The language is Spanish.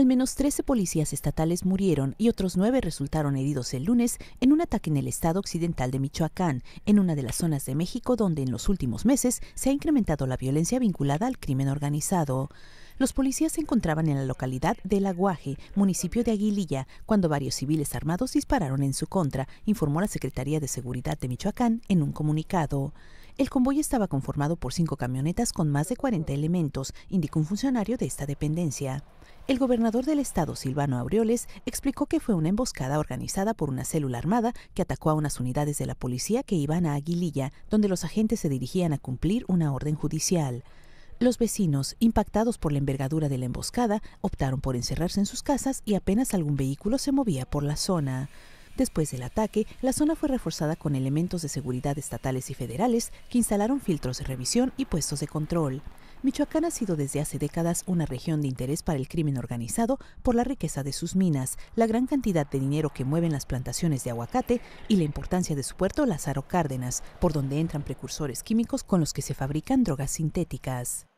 Al menos 13 policías estatales murieron y otros nueve resultaron heridos el lunes en un ataque en el estado occidental de Michoacán, en una de las zonas de México donde en los últimos meses se ha incrementado la violencia vinculada al crimen organizado. Los policías se encontraban en la localidad de Laguaje, municipio de Aguililla, cuando varios civiles armados dispararon en su contra, informó la Secretaría de Seguridad de Michoacán en un comunicado. El convoy estaba conformado por cinco camionetas con más de 40 elementos, indicó un funcionario de esta dependencia. El gobernador del estado, Silvano Aureoles, explicó que fue una emboscada organizada por una célula armada que atacó a unas unidades de la policía que iban a Aguililla, donde los agentes se dirigían a cumplir una orden judicial. Los vecinos, impactados por la envergadura de la emboscada, optaron por encerrarse en sus casas y apenas algún vehículo se movía por la zona. Después del ataque, la zona fue reforzada con elementos de seguridad estatales y federales que instalaron filtros de revisión y puestos de control. Michoacán ha sido desde hace décadas una región de interés para el crimen organizado por la riqueza de sus minas, la gran cantidad de dinero que mueven las plantaciones de aguacate y la importancia de su puerto Lázaro Cárdenas, por donde entran precursores químicos con los que se fabrican drogas sintéticas.